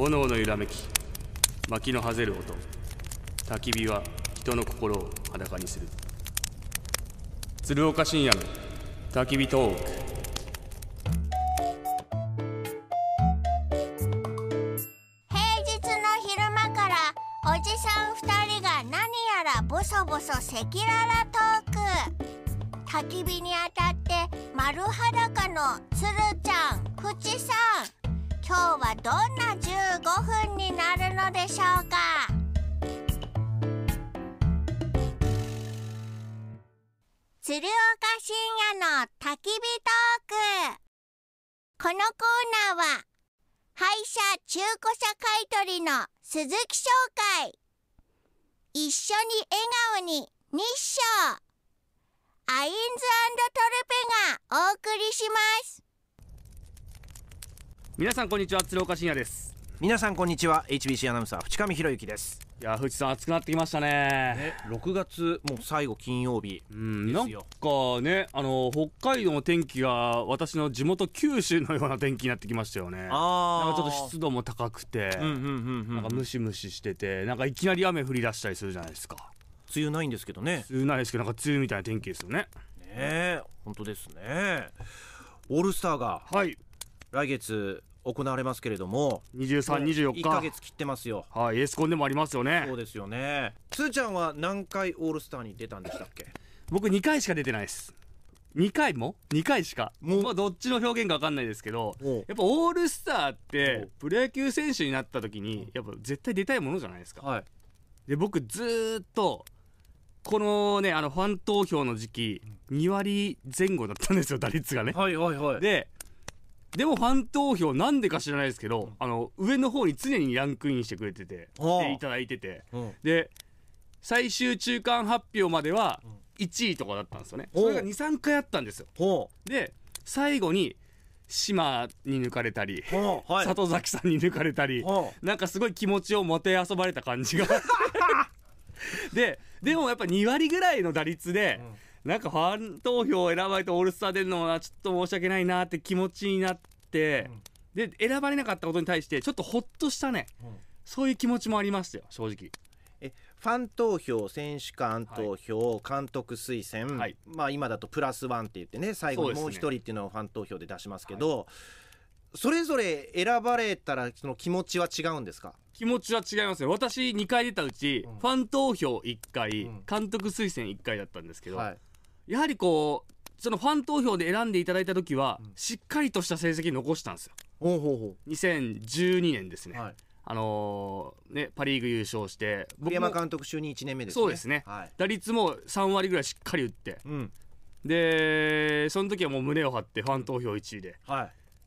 炎の揺らめき薪のはぜる音焚き火は人の心を裸にする鶴岡深夜の焚き火トーク平日の昼間からおじさん2人が何やらボソボソ赤裸々トーク焚き火に当たって丸裸のつるちゃん、ふちさん今日はどんな15分になるのでしょうか鶴岡深夜の焚き火トークこのコーナーは廃車中古車買取の鈴木紹介一緒に笑顔に日照アインズトルペがお送りします皆さんこんにちは鶴岡信也です皆さんこんにちは HBC アナウンサー淵上博之ですいや藤さん暑くなってきましたねね6月もう最後金曜日うんなんかねあの北海道の天気が私の地元九州のような天気になってきましたよねあなんかちょっと湿度も高くてなんかムシムシしててなんかいきなり雨降り出したりするじゃないですか梅雨ないんですけどね梅雨ないですけどなんか梅雨みたいな天気ですよねね本当ですねオールスターがはい来月行われますけれども23、24日1か月切ってますよはい、エースコンでもありますよねそうですよねつーちゃんは何回オールスターに出たんでしたっけ僕2回しか出てないです2回も2回しかもう、まあ、どっちの表現か分かんないですけどやっぱオールスターってプロ野球選手になった時にやっぱ絶対出たいものじゃないですか、はい、で僕ずっとこのねあのファン投票の時期2割前後だったんですよ打率がねはいはいはいででもファン投票なんでか知らないですけど、あの上の方に常にランクインしてくれててしていただいてて、で最終中間発表までは1位とかだったんですよね、それが23回あったんですよで最後に島に抜かれたり、はい、里崎さんに抜かれたりなんかすごい気持ちをもてあそばれた感じが ででもやっぱ2割ぐらいの打率で、うんなんかファン投票を選ばれてオールスター出るのはちょっと申し訳ないなって気持ちになって、うん、で選ばれなかったことに対してちょっとほっとしたね、うん、そういう気持ちもありましたよ正直。えファン投票、選手間投票、はい、監督推薦、はい、まあ、今だとプラスワンって言ってね、最後にもう一人っていうのをファン投票で出しますけど、そ、ねはい、それぞれ選ばれたら、その気持ちは違うんですか気持ちは違いますね、私、2回出たうち、うん、ファン投票1回、うん、監督推薦1回だったんですけど、やはりこうそのファン投票で選んでいただいた時は、しっかりとした成績残したんですよ。ほうほうほう2012年ですね、はいあのーね、パ・リーグ優勝して栗山監督就任1年目ですねそうですね、はい打率も3割ぐらいしっかり打って、うんでその時はもう胸を張ってファン投票1位で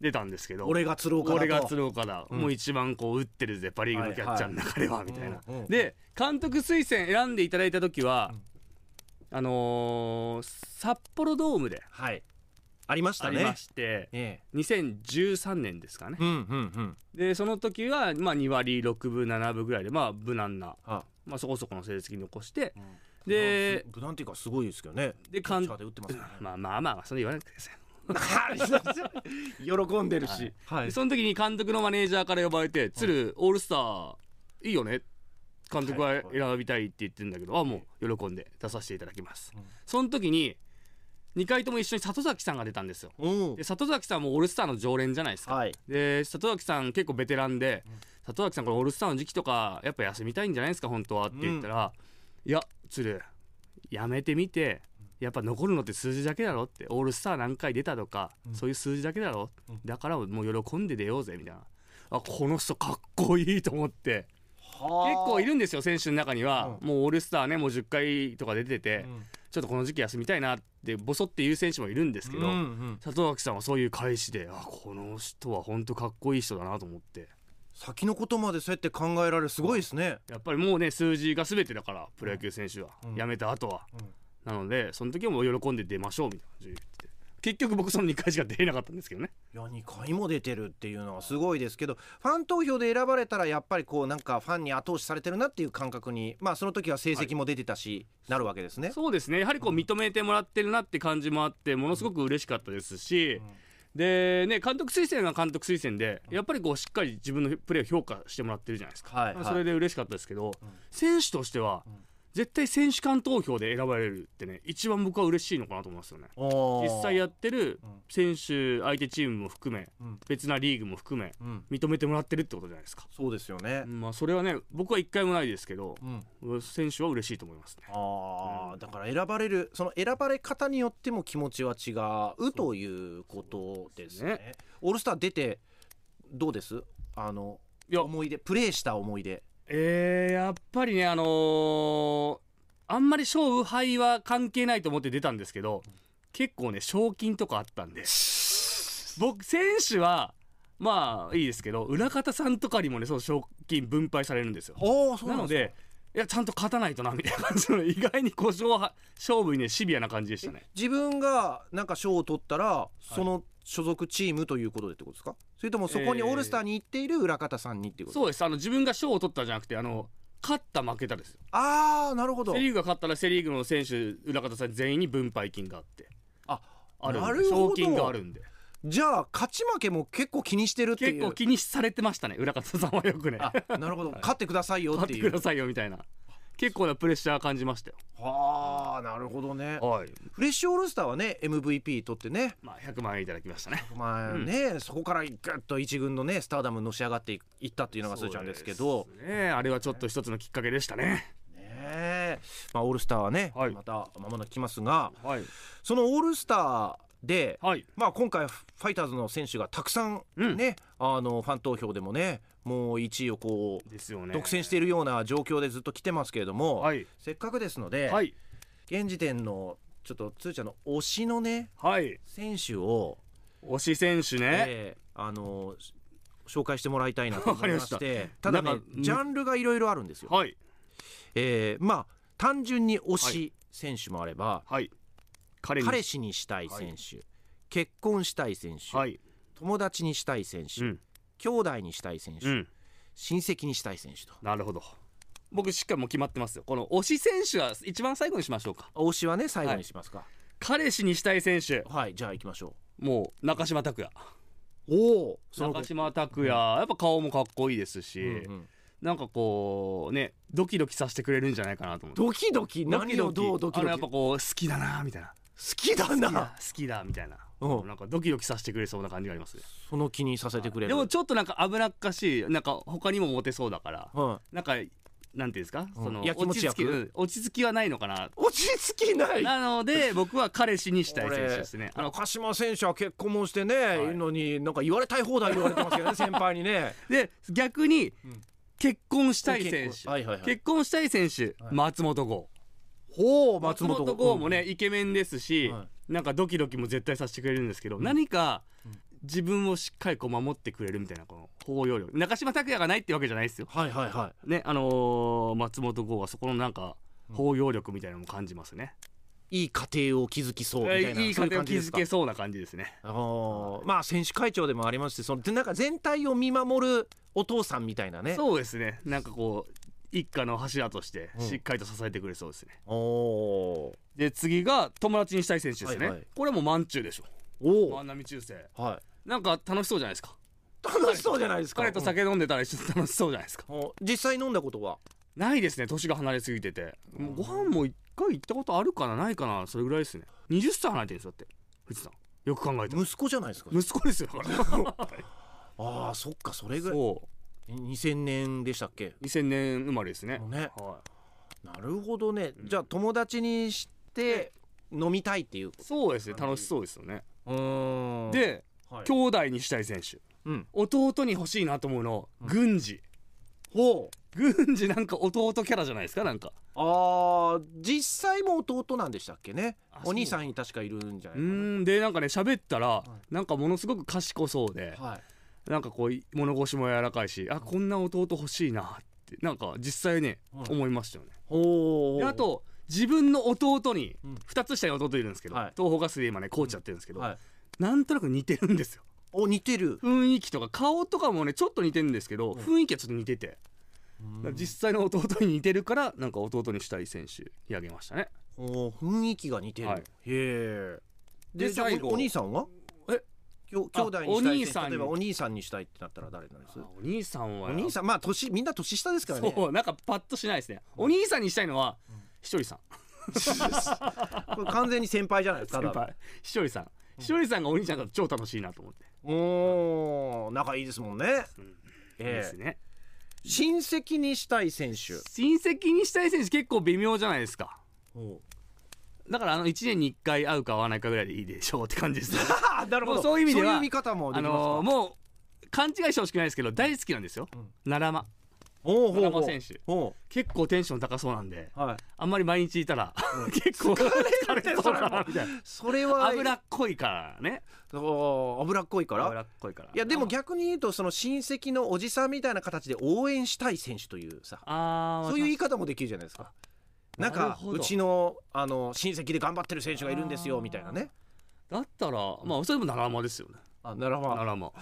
出たんですけど俺が鶴岡だと俺が鶴岡だ、もう一番こう打ってるぜパ・リーグのキャッチャーの中では、みたいな、うんうんで監督推薦選んでいただいた時は、あのー、札幌ドームで、はい、ありましたねありまして、ええ、2013年ですかね、うんうんうん、でその時は、まあ、2割6分7分ぐらいで、まあ、無難な、はあ、まあ、そこそこの成績残して、うん、で無難っていうかすごいですけどねで監督、ままあまあまあそれ言わないでください 喜んでるし、はい、はい、その時に監督のマネージャーから呼ばれて「鶴、はい、オールスターいいよね」って監督は選びたいって言ってるんだけど、あもう喜んで出させていただきます、うん、その時に2回とも一緒に里崎さんが出たんですよ、うん、で里崎さんもオールスターの常連じゃないですか、はい、で里崎さん結構ベテランで、うん、里崎さんこれオールスターの時期とかやっぱ休みたいんじゃないですか本当はって言ったら、いや鶴やめてみてやっぱ残るのって数字だけだろってオールスター何回出たとか、そういう数字だけだろ、だからもう喜んで出ようぜみたいなあこの人かっこいいと思って。結構いるんですよ選手の中には、うん、もうオールスターねもう10回とか出てて、うん、ちょっとこの時期休みたいなってボソっていう選手もいるんですけど、うんうん、里崎さんはそういう返しであこの人は本当かっこいい人だなと思って先のことまでそうやって考えられるすごいですねやっぱりもうね数字が全てだからプロ野球選手は、うん、辞めた後は、なのでその時はも喜んで出ましょうみたいな感じ結局僕その2回しか出れなかったんですけどねいや2回も出てるっていうのはすごいですけどファン投票で選ばれたらやっぱりこうなんかファンに後押しされてるなっていう感覚にまあその時は成績も出てたし、はい、なるわけですねそうですねやはりこう認めてもらってるなって感じもあってものすごく嬉しかったですし、うんうんでね、監督推薦は監督推薦で、やっぱりこうしっかり自分のプレーを評価してもらってるじゃないですか、はいはい、それで嬉しかったですけど、うん、選手としては、絶対選手間投票で選ばれるってね一番僕は嬉しいのかなと思いますよね実際やってる選手、相手チームも含め、うん、別なリーグも含め、うん、認めてもらってるってことじゃないですかそうですよね、まあ、それはね僕は一回もないですけど、うん、選手は嬉しいと思いますねあ、だから選ばれるその選ばれ方によっても気持ちは違うということですね、ね、オールスター出てどうですあのいや思い出プレーした思い出えー、やっぱりね、あのー、あんまり勝敗は関係ないと思って出たんですけど、結構ね、賞金とかあったんで、僕、選手は、まあいいですけど、裏方さんとかにもね、その賞金分配されるんですよ。なので、いや、ちゃんと勝たないとな、みたいな感じの、意外に故障勝負にね、シビアな感じでしたね。自分が、なんか賞を取ったら、その、はい所属チームということでってことですかそれともそこにオールスターに行っている裏方さんにっていうこと、そうですあの自分が賞を取ったじゃなくてあの勝った負けたですよああなるほどセ・リーグが勝ったらセ・リーグの選手裏方さん全員に分配金があってああるなるほど賞金があるんでじゃあ勝ち負けも結構気にしてるっていう結構気にされてましたね裏方さんはよくねあなるほど、はい勝ってくださいよって勝ってくださいよみたいな結構なプレッシャー感じましたよはあなるほどね、はい、フレッシュオールスターはね MVP 取ってね、まあ、100万円いただきましたねまあね、うん、そこからぐっと一軍のねスターダムのし上がっていったっていうのがすーちゃんですけどねあれはちょっと一つのきっかけでしたねねまあ、オールスターはね、はい、またまもなく来ますが、はい、そのオールスターで、はい、まあ、今回ファイターズの選手がたくさんね、うん、あのファン投票でもねもう1位をこう、ね、独占しているような状況でずっと来てますけれども、はい、せっかくですので、はい、現時点のちょっとつーちゃんの推しのね、選手を推し選手ね、えー、あの紹介してもらいたいなと思いましてただねジャンルがいろいろあるんですよ。はい、えー、まあ単純に推し選手もあれば、はい、彼彼氏にしたい選手、はい、結婚したい選手、はい、友達にしたい選手、うん、兄弟にしたい選手、うん、親戚にしたい選手となるほど僕しっかりも決まってますよこの推し選手は一番最後にしましょうか推しはね最後にしますか、はい、彼氏にしたい選手はいじゃあ行きましょうもう中島拓也おお中島拓也、やっぱ顔もかっこいいですし、うんうんなんかこうねドキドキさせてくれるんじゃないかなと思ってドキドキ何をどうドキドキやっぱこう好きだなみたいなきだな好きだみたいな、うん、なんかドキドキさせてくれそうな感じがありますねその気にさせてくれるでもちょっとなんか危なっかしいなんか他にもモテそうだから、はなんかなんていうんですか、うん、その落ち着き、うん、落ち着きはないのかな落ち着きないなので僕は彼氏にしたい選手ですねあの鹿島選手は結婚もしてね、はい、いのになんか言われたい放題言われてますけどね 先輩にねで逆に、うん、結婚したい選手、はいはいはい、結婚したい選手、はい、松本剛ほう松本剛もね、イケメンですし、はい、なんかドキドキも絶対させてくれるんですけど、うん、何か自分をしっかりこう守ってくれるみたいなこの包容力中島拓也がないってわけじゃないですよ。はいはいはい。ねあのー、松本剛はそこのなんか包容力みたいなのも感じますね。いい家庭を築きそうみたいな。いい家庭を築けそうな感じですね。あのー、まあ選手会長でもありますし、そのなんか全体を見守るお父さんみたいなね。そうですね。なんかこう一家の柱としてしっかりと支えてくれそうですね、おで次が友達にしたい選手ですね、はいはい、これも満中でしょおお万波中世、はい、なんか楽しそうじゃないですか楽しそうじゃないですか彼と酒飲んでたら一緒に楽しそうじゃないですか、実際飲んだことはないですね年が離れすぎててもうご飯も一回行ったことあるかなないかなそれぐらいですね20歳離れてるんですだって藤さんよく考えて息子じゃないですか息子ですよ ああそっかそれぐらい2000年でしたっけ2000年生まれですねね、はい、なるほどね、じゃあ友達にして飲みたいっていうそうですね楽しそうですよねで、はい、兄弟にしたい選手、うん、弟に欲しいなと思うの郡司、うん、ほう郡司なんか弟キャラじゃないですかなんかあ実際も弟なんでしたっけねお兄さんに確かいるんじゃないかなうんでなんかね喋ったら、はい、なんかものすごく賢そうで、はいなんかこう物腰も柔らかいしあこんな弟欲しいなってなんか実際ね、はい、思いましたよね。であと自分の弟に2つ下に弟いるんですけど、うん、東邦ガスで今ねコーチやってるんですけど、うんはい、なんとなく似てるんですよ。お似てる雰囲気とか顔とかもねちょっと似てるんですけど、うん、雰囲気はちょっと似てて、実際の弟に似てるからなんか弟にしたい選手やあげましたねお雰囲気が似てる、はい、へえで最後あお兄さんはき兄弟にしたいお兄さん例えばお兄さんにしたいってなったら誰なりますお兄さんはお兄さんまあ年みんな年下ですからねそうなんかパッとしないですね、お兄さんにしたいのは、うん、ひとりさん これ完全に先輩じゃないですか先輩ひとりさんひとりさんがお兄ちゃんだと超楽しいなと思っておお仲いいですもんね、うん、ええですね親戚にしたい選手親戚にしたい選手結構微妙じゃないですかだからあの1年に1回会うか会わないかぐらいでいいでしょうって感じですあなるほどそういう意味では見方もあのーもう勘違いしてほしくないですけど大好きなんですよ、うん奈良間おうほうほう選手おう結構テンション高そうなんではいあんまり毎日いたら、結構疲れそうだなみたいなそれは脂っこいからねお脂っこいから脂っこいからいやでも逆に言うとその親戚のおじさんみたいな形で応援したい選手というさあーそういう言い方もできるじゃないですかなんかほうちのあの親戚で頑張ってる選手がいるんですよみたいなねだったらまあそれも奈良間ですよねあならま奈良間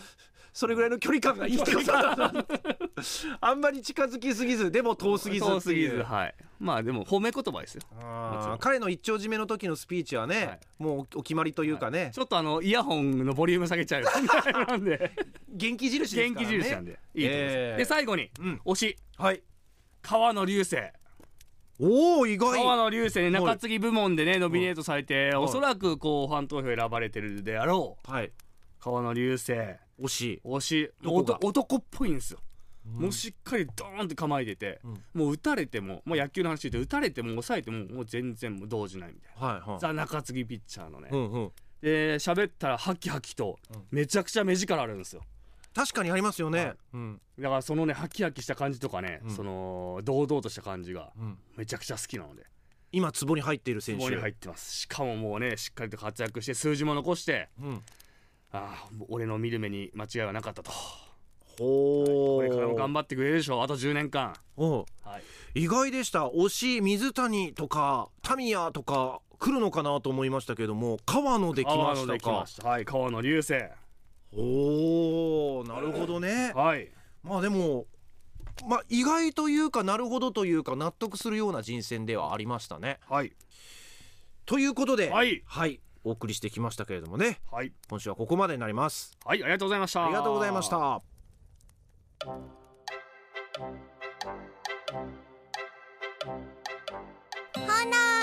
それぐらいの距離感がいいってことだあんまり近づきすぎずでも遠すぎず遠すぎずはいまあでも褒め言葉ですよ彼の一丁締めの時のスピーチはね、はい、もうお決まりというかね、はい、ちょっとあのイヤホンのボリューム下げちゃうなんで元気印ですからね元気印なんでいいで,、す、えー、で最後に、うん、推しはい川野流星おお意外川野流星ね中継ぎ部門でねノミネートされて、はおそらくこうファン投票選ばれてるであろう、はい、川野流星惜しい惜しい男っぽいんですよ、うん、もうしっかりドーンって構えてて、うん、もう打たれても、もう野球の話で打たれても抑えてももう全然もう動じないみたいな、はいはい、ザ中継ぎピッチャーのね、うんうん、で喋ったらハキハキとめちゃくちゃ目力あるんですよ、確かにありますよね、うん、だからそのねハキハキした感じとかね、うん、その堂々とした感じがめちゃくちゃ好きなので、今壺に入っている選手壺に入ってますしかももうねしっかりと活躍して数字も残して、うん、ああ俺の見る目に間違いはなかったとほう、はい、これからも頑張ってくれるでしょあと10年間おう、はい、意外でした推し水谷とかタミヤとか来るのかなと思いましたけれども川野で来ましたかはい川野流星おおなるほどね、はいまあでもまあ意外というかなるほどというか納得するような人選ではありましたねはいということで、はい、はい、お送りしてきましたけれどもね、はい、今週はここまでになりますはいありがとうございましたありがとうございました炎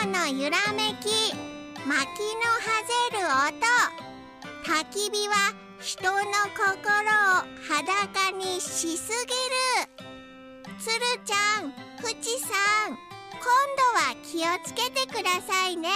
の揺らめき薪のはぜる音焚き火は人の心を裸にしすぎるつるちゃん、ふちさん今度は気をつけてくださいね。